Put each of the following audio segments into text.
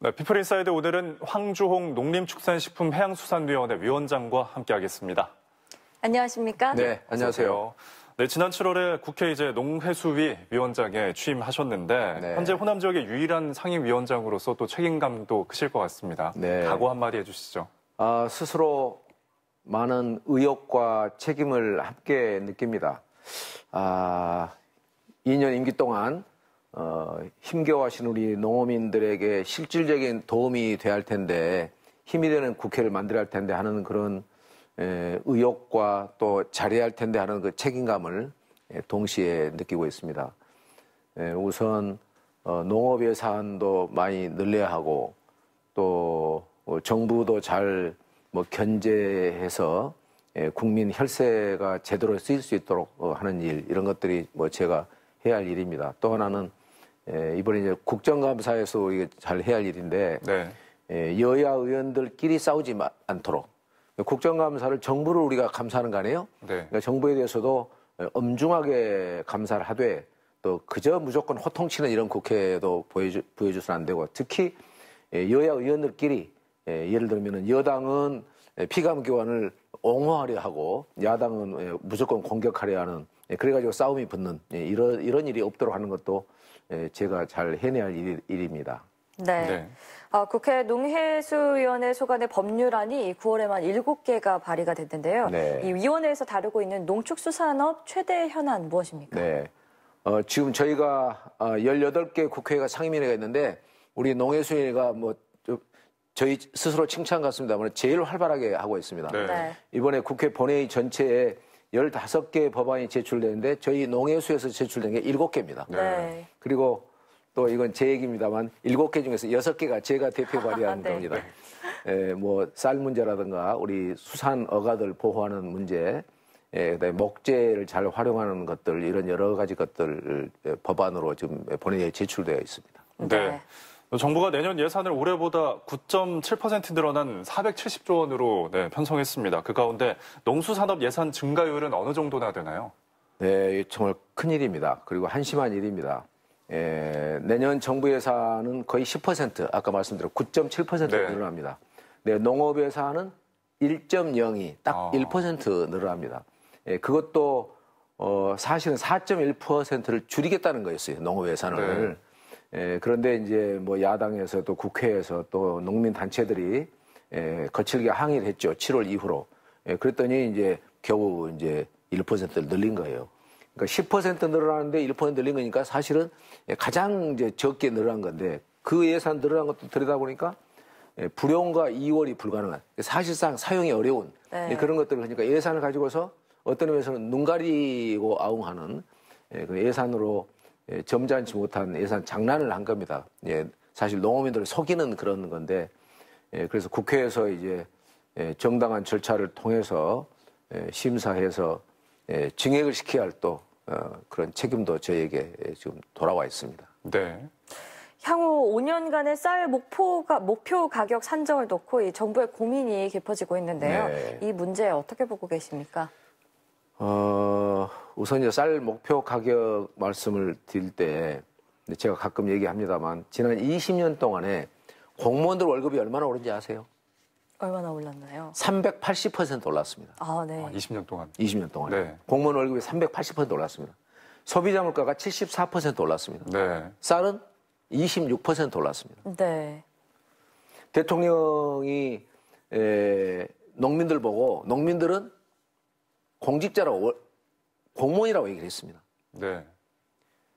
네, 피플 인사이드 오늘은 황주홍 농림축산식품해양수산위원회 위원장과 함께하겠습니다. 안녕하십니까? 네, 안녕하세요. 네, 지난 7월에 국회 이제 농해수위 위원장에 취임하셨는데 네. 현재 호남 지역의 유일한 상임위원장으로서 또 책임감도 크실 것 같습니다. 네. 각오 한마디 해주시죠. 아, 스스로 많은 의욕과 책임을 함께 느낍니다. 아, 2년 임기 동안 어, 힘겨워하시는 우리 농어민들에게 실질적인 도움이 돼야 할 텐데 힘이 되는 국회를 만들어야 할 텐데 하는 그런 에, 의욕과 또 잘해야 할 텐데 하는 그 책임감을 에, 동시에 느끼고 있습니다. 에, 우선 어, 농업예산도 많이 늘려야 하고 또 어, 정부도 잘뭐 견제해서 에, 국민 혈세가 제대로 쓰일 수 있도록 어, 하는 일 이런 것들이 뭐 제가 해야 할 일입니다. 또 하나는 이번에 이제 국정감사에서 잘 해야 할 일인데 네. 여야 의원들끼리 싸우지 않도록 국정감사를 정부를 우리가 감사하는 거 아니에요? 네. 그러니까 정부에 대해서도 엄중하게 감사를 하되 또 그저 무조건 호통치는 이런 국회도 보여주, 보줘서는안 되고 특히 여야 의원들끼리 예를 들면 여당은 피감 기관을 옹호하려 하고 야당은 무조건 공격하려 하는 예, 그래가지고 싸움이 붙는 예, 이런 이런 일이 없도록 하는 것도 예, 제가 잘 해내야 할 일, 입니다 네. 네. 아, 국회 농해수위원회 소관의 법률안이 9월에만 7개가 발의가 됐는데요. 네. 이 위원회에서 다루고 있는 농축수산업 최대 현안 무엇입니까? 네. 어, 지금 저희가 18개 어, 국회가 상임위원회가 있는데 우리 농해수위가 뭐 저희 스스로 칭찬 같습니다만 제일 활발하게 하고 있습니다. 네. 네. 이번에 국회 본회의 전체에 열다섯 개 법안이 제출되는데 저희 농해수에서 제출된 게 일곱 개입니다 네. 네. 그리고 또 이건 제 얘기입니다만 일곱 개 중에서 여섯 개가 제가 대표 발의한 네. 겁니다. 에, 예, 뭐, 쌀 문제라든가 우리 수산 어가들 보호하는 문제, 예, 그다음에 목재를 잘 활용하는 것들 이런 여러 가지 것들 법안으로 지금 본회의에 제출되어 있습니다. 네. 네. 정부가 내년 예산을 올해보다 9.7% 늘어난 470조 원으로 네, 편성했습니다. 그 가운데 농수산업 예산 증가율은 어느 정도나 되나요? 네, 정말 큰 일입니다. 그리고 한심한 일입니다. 예, 내년 정부 예산은 거의 10% 아까 말씀드린 9.7% 네. 늘어납니다. 네, 농업 예산은 1.02, 딱1% 아. 늘어납니다. 예, 그것도 어, 사실은 4.1%를 줄이겠다는 거였어요. 농업 예산을. 네. 에, 예, 그런데 이제 뭐 야당에서 또 국회에서 또 농민 단체들이 에, 예, 거칠게 항의를 했죠. 7월 이후로. 에, 예, 그랬더니 이제 겨우 이제 1%를 늘린 거예요. 그러니까 10% 늘어나는데 1% 늘린 거니까 사실은 가장 이제 적게 늘어난 건데 그 예산 늘어난 것도 들여다보니까 불용과 2월이 불가능한 사실상 사용이 어려운 네. 그런 것들을 하니까 예산을 가지고서 어떤 의미에서는 눈 가리고 아웅하는 그 예산으로 예, 점잖지 못한 예산 장난을 한 겁니다. 예, 사실 농어민들을 속이는 그런 건데 예, 그래서 국회에서 이제 예, 정당한 절차를 통해서 예, 심사해서 예, 증액을 시켜야 할또 어, 그런 책임도 저에게 예, 지금 돌아와 있습니다. 네. 향후 5년간의 쌀 목표가, 목표 가격 산정을 놓고 이 정부의 고민이 깊어지고 있는데요. 네. 이 문제 어떻게 보고 계십니까? 어, 우선 이제 쌀 목표 가격 말씀을 드릴 때 제가 가끔 얘기합니다만 지난 20년 동안에 공무원들 월급이 얼마나 오른지 아세요? 얼마나 올랐나요? 380% 올랐습니다. 아, 네. 아, 20년 동안. 20년 동안. 네. 공무원 월급이 380% 올랐습니다. 소비자 물가가 74% 올랐습니다. 네. 쌀은 26% 올랐습니다. 네. 대통령이 에, 농민들 보고 농민들은 공직자라고 공무원이라고 얘기를 했습니다. 네.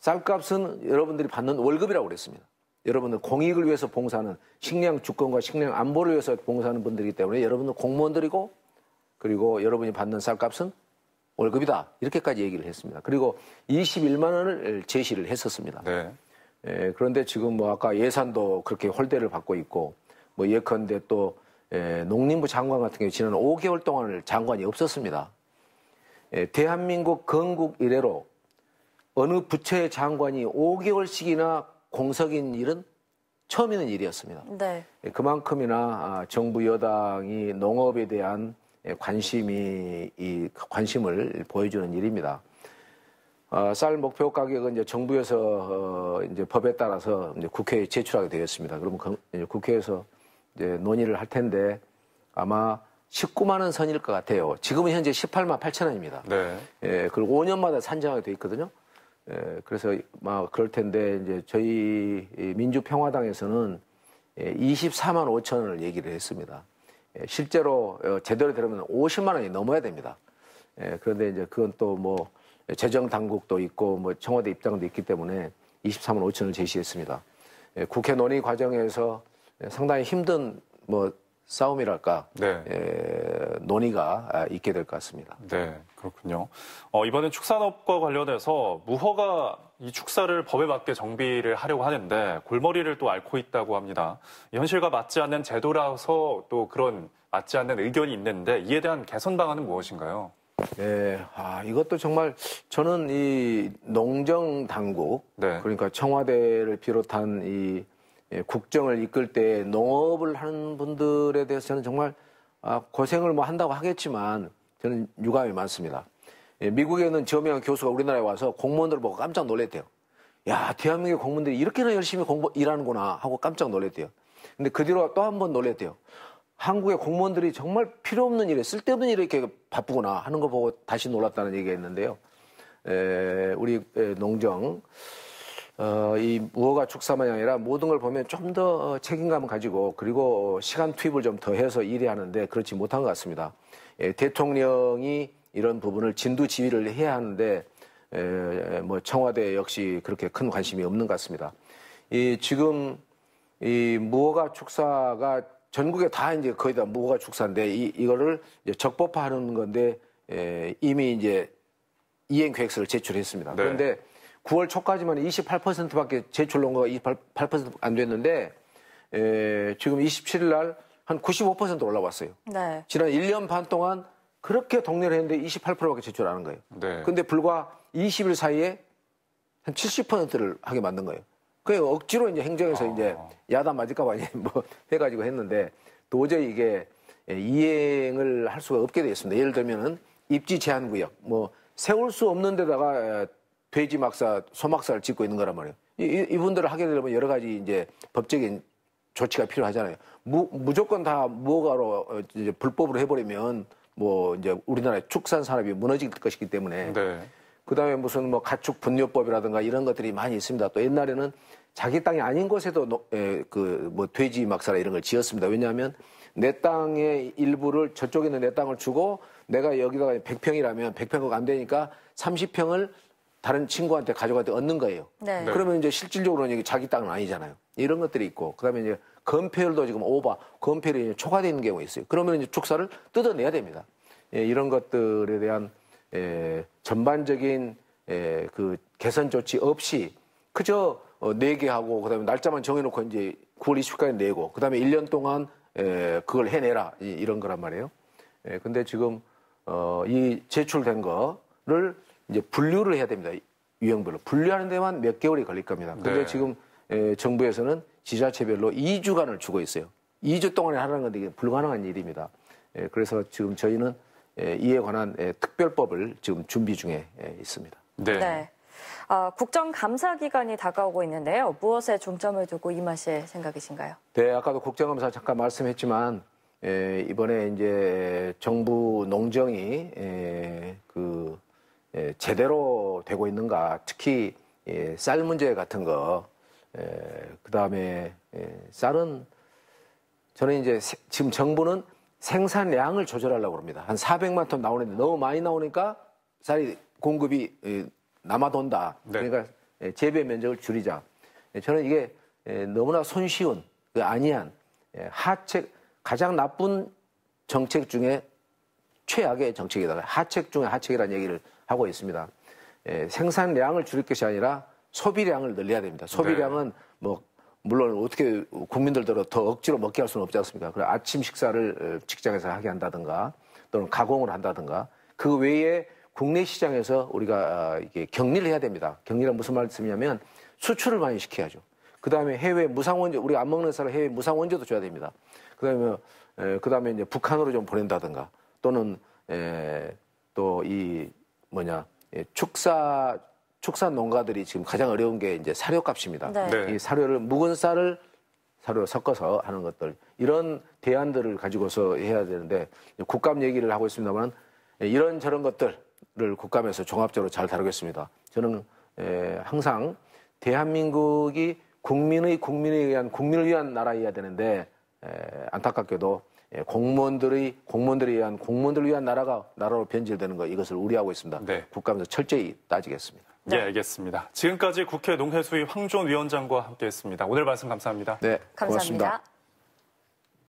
쌀값은 여러분들이 받는 월급이라고 그랬습니다. 여러분들 공익을 위해서 봉사하는 식량 주권과 식량 안보를 위해서 봉사하는 분들이기 때문에 여러분들 공무원들이고 그리고 여러분이 받는 쌀값은 월급이다 이렇게까지 얘기를 했습니다. 그리고 21만 원을 제시를 했었습니다. 네. 예, 그런데 지금 뭐 아까 예산도 그렇게 홀대를 받고 있고 뭐 예컨대 또 예, 농림부 장관 같은 경우 지난 5개월 동안 장관이 없었습니다. 예, 대한민국 건국 이래로 어느 부처의 장관이 5개월씩이나 공석인 일은 처음 있는 일이었습니다. 네. 예, 그만큼이나 아, 정부 여당이 농업에 대한 예, 관심이 관심을 보여주는 일입니다. 아, 쌀 목표 가격은 이제 정부에서 어, 이제 법에 따라서 이제 국회에 제출하게 되었습니다. 그러면 그, 국회에서 이제 논의를 할 텐데 아마 19만 원 선일 것 같아요. 지금은 현재 18만 8천 원입니다. 네. 예, 그리고 5년마다 산정하게 돼 있거든요. 예, 그래서 막 그럴 텐데 이제 저희 민주평화당에서는 24만 예, 5천 원을 얘기를 했습니다. 예, 실제로 어, 제대로 되려면 50만 원이 넘어야 됩니다. 예, 그런데 이제 그건 또 뭐 재정 당국도 있고 뭐 청와대 입장도 있기 때문에 24만 5천을 원 제시했습니다. 예, 국회 논의 과정에서 예, 상당히 힘든 뭐 싸움이랄까 네. 에, 예, 논의가 아, 있게 될 것 같습니다. 네, 그렇군요. 어, 이번에 축산업과 관련해서 무허가 이 축사를 법에 맞게 정비를 하려고 하는데 골머리를 또 앓고 있다고 합니다. 현실과 맞지 않는 제도라서 또 그런 맞지 않는 의견이 있는데 이에 대한 개선 방안은 무엇인가요? 네, 아, 이것도 정말 저는 이 농정 당국, 네. 그러니까 청와대를 비롯한 이 예, 국정을 이끌 때 농업을 하는 분들에 대해서 저는 정말 아, 고생을 뭐 한다고 하겠지만 저는 유감이 많습니다. 예, 미국에는 저명한 교수가 우리나라에 와서 공무원들 보고 깜짝 놀랬대요. 야, 대한민국의 공무원들이 이렇게나 열심히 공부, 일하는구나 하고 깜짝 놀랬대요. 근데 그 뒤로 또 한 번 놀랬대요. 한국의 공무원들이 정말 필요 없는 일에 쓸데없는 일에 이렇게 바쁘구나 하는 거 보고 다시 놀랐다는 얘기가 있는데요. 에, 우리 농정 어, 이 무허가 축사만이 아니라 모든 걸 보면 좀 더 책임감을 가지고 그리고 시간 투입을 좀 더 해서 일해야 하는데 그렇지 못한 것 같습니다. 예, 대통령이 이런 부분을 진두 지휘를 해야 하는데 에, 뭐 청와대 역시 그렇게 큰 관심이 없는 것 같습니다. 이 지금 이 무허가 축사가 전국에 다 이제 거의 다 무허가 축사인데 이, 이거를 적법화하는 건데 에, 이미 이제 이행 계획서를 제출했습니다. 네. 그런데 9월 초까지만 28%밖에 제출 농가가 28%안 됐는데 에, 지금 27일 날 한 95% 올라왔어요. 네. 지난 1년 반 동안 그렇게 독려를 했는데 28%밖에 제출 안한 거예요. 네. 근데 불과 20일 사이에 한 70%를 하게 만든 거예요. 그게 억지로 이제 행정에서 아. 이제 야단 맞을까봐 뭐 해가지고 했는데 도저히 이게 예, 이행을 할 수가 없게 되었습니다. 예를 들면은 입지 제한 구역, 뭐 세울 수 없는 데다가 돼지 막사, 소막사를 짓고 있는 거란 말이에요. 이, 이분들을 하게 되려면 여러 가지 이제 법적인 조치가 필요하잖아요. 무, 무조건 다 무허가로 어, 이제 불법으로 해버리면 뭐 이제 우리나라 의 축산 산업이 무너질 것이기 때문에 네. 그다음에 무슨 뭐 가축 분뇨법이라든가 이런 것들이 많이 있습니다. 또 옛날에는 자기 땅이 아닌 곳에도 그 뭐 돼지 막사라 이런 걸 지었습니다. 왜냐하면 내 땅의 일부를 저쪽에 있는 내 땅을 주고 내가 여기다가 100평이라면 1 0 0평안 되니까 30평을 다른 친구한테 가져갈 때 얻는 거예요. 네. 네. 그러면 이제 실질적으로는 이게 자기 땅은 아니잖아요. 이런 것들이 있고 그다음에 이제 건폐율도 지금 오바, 건폐율이 초과되는 경우가 있어요. 그러면 이제 축사를 뜯어내야 됩니다. 예, 이런 것들에 대한 예, 전반적인 예, 그 개선 조치 없이 그저 어, 내게 하고 그다음에 날짜만 정해놓고 이제 9월 20일까지 내고 그다음에 1년 동안 예, 그걸 해내라 이, 이런 거란 말이에요. 예, 근데 지금 어, 이 제출된 거를 이제 분류를 해야 됩니다. 유형별로 분류하는 데만 몇 개월이 걸릴 겁니다. 근데 네. 지금 정부에서는 지자체별로 2주간을 주고 있어요. 2주 동안에 하는 라건 이게 불가능한 일입니다. 그래서 지금 저희는 이에 관한 특별법을 지금 준비 중에 있습니다. 네. 네. 아, 국정감사 기간이 다가오고 있는데요. 무엇에 중점을 두고 임하실 생각이신가요? 네, 아까도 국정감사 잠깐 말씀했지만 에, 이번에 이제 정부 농정이 에, 그 예, 제대로 되고 있는가 특히 예, 쌀 문제 같은 거 예, 그다음에 쌀은 저는 이제 지금 정부는 생산량을 조절하려고 합니다. 한 400만 톤 나오는데 너무 많이 나오니까 쌀이 공급이 남아돈다. 네. 그러니까 재배 면적을 줄이자. 저는 이게 너무나 손쉬운 그 아니한 하책 가장 나쁜 정책 중에 최악의 정책이다. 하책 중에 하책이라는 얘기를 하고 있습니다. 예, 생산량을 줄일 것이 아니라 소비량을 늘려야 됩니다. 소비량은 네. 뭐 물론 어떻게 국민들대로 더 억지로 먹게 할 수는 없지 않습니까? 그래 아침 식사를 어, 직장에서 하게 한다든가 또는 가공을 한다든가 그 외에 국내 시장에서 우리가 아, 이게 격리를 해야 됩니다. 격리란 무슨 말씀이냐면 수출을 많이 시켜야죠. 그 다음에 해외 무상원조 우리 안 먹는 사람 해외 무상원조도 줘야 됩니다. 그 다음에 어, 그 다음에 이제 북한으로 좀 보낸다든가 또는 또이 뭐냐 예, 축사 축산 농가들이 지금 가장 어려운 게 이제 사료값입니다. 네. 네. 이 사료를 묵은 쌀을 사료로 섞어서 하는 것들 이런 대안들을 가지고서 해야 되는데 국감 얘기를 하고 있습니다만 예, 이런 저런 것들을 국감에서 종합적으로 잘 다루겠습니다. 저는 에, 예, 항상 대한민국이 국민의 국민에 의한 국민을 위한 나라여야 되는데 에, 안타깝게도 예, 공무원들의 공무원들에 의한 공무원들을 위한 나라가 나라로 변질되는 것 이것을 우려하고 있습니다. 네. 국감에서 철저히 따지겠습니다. 네. 예, 알겠습니다. 지금까지 국회 농해수위 황종 위원장과 함께했습니다. 오늘 말씀 감사합니다. 네, 감사합니다. 고맙습니다.